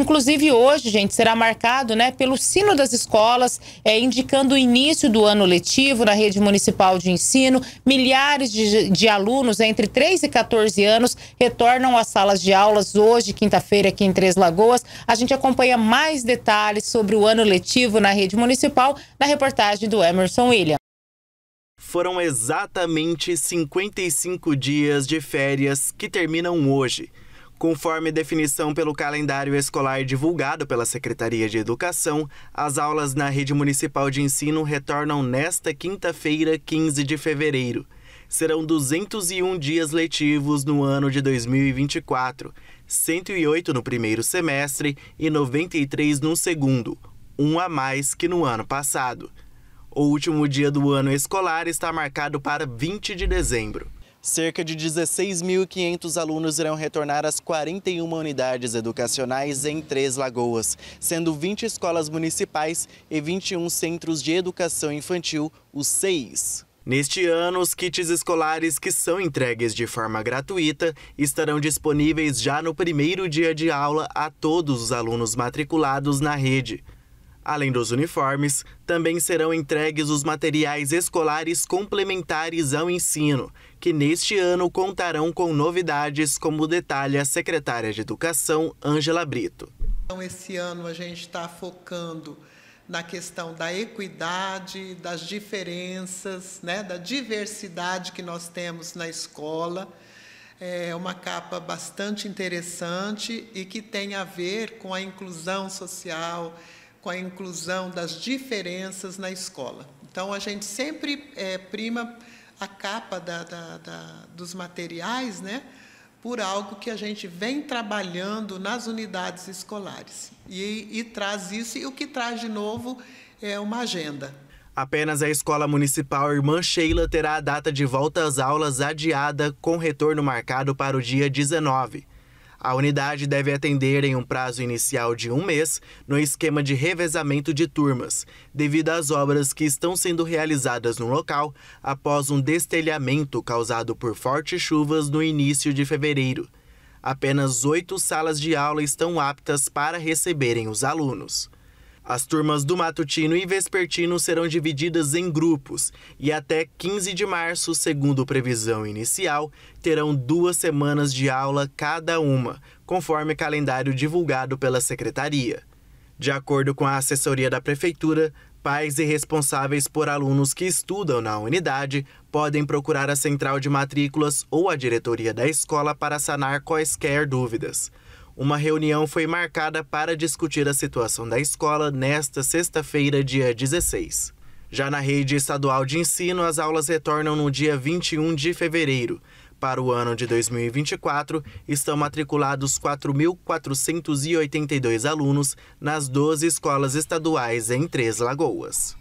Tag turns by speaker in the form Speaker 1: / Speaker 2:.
Speaker 1: Inclusive hoje, gente, será marcado né, pelo sino das escolas, é, indicando o início do ano letivo na rede municipal de ensino. Milhares de, de alunos entre 3 e 14 anos retornam às salas de aulas hoje, quinta-feira, aqui em Três Lagoas. A gente acompanha mais detalhes sobre o ano letivo na rede municipal na reportagem do Emerson William
Speaker 2: foram exatamente 55 dias de férias que terminam hoje. Conforme definição pelo calendário escolar divulgado pela Secretaria de Educação, as aulas na rede municipal de ensino retornam nesta quinta-feira, 15 de fevereiro. Serão 201 dias letivos no ano de 2024, 108 no primeiro semestre e 93 no segundo, um a mais que no ano passado. O último dia do ano escolar está marcado para 20 de dezembro. Cerca de 16.500 alunos irão retornar às 41 unidades educacionais em Três Lagoas, sendo 20 escolas municipais e 21 centros de educação infantil, os seis Neste ano, os kits escolares que são entregues de forma gratuita estarão disponíveis já no primeiro dia de aula a todos os alunos matriculados na rede. Além dos uniformes, também serão entregues os materiais escolares complementares ao ensino, que neste ano contarão com novidades, como detalha a secretária de Educação, Ângela Brito.
Speaker 3: Então, esse ano a gente está focando na questão da equidade, das diferenças, né, da diversidade que nós temos na escola. É uma capa bastante interessante e que tem a ver com a inclusão social, com a inclusão das diferenças na escola. Então, a gente sempre é, prima a capa da, da, da, dos materiais né, por algo que a gente vem trabalhando nas unidades escolares. E, e traz isso, e o que traz de novo é uma agenda.
Speaker 2: Apenas a Escola Municipal Irmã Sheila terá a data de volta às aulas adiada, com retorno marcado para o dia 19. A unidade deve atender em um prazo inicial de um mês no esquema de revezamento de turmas, devido às obras que estão sendo realizadas no local após um destelhamento causado por fortes chuvas no início de fevereiro. Apenas oito salas de aula estão aptas para receberem os alunos. As turmas do matutino e vespertino serão divididas em grupos e até 15 de março, segundo previsão inicial, terão duas semanas de aula cada uma, conforme calendário divulgado pela secretaria. De acordo com a assessoria da prefeitura, pais e responsáveis por alunos que estudam na unidade podem procurar a central de matrículas ou a diretoria da escola para sanar quaisquer dúvidas. Uma reunião foi marcada para discutir a situação da escola nesta sexta-feira, dia 16. Já na rede estadual de ensino, as aulas retornam no dia 21 de fevereiro. Para o ano de 2024, estão matriculados 4.482 alunos nas 12 escolas estaduais em Três Lagoas.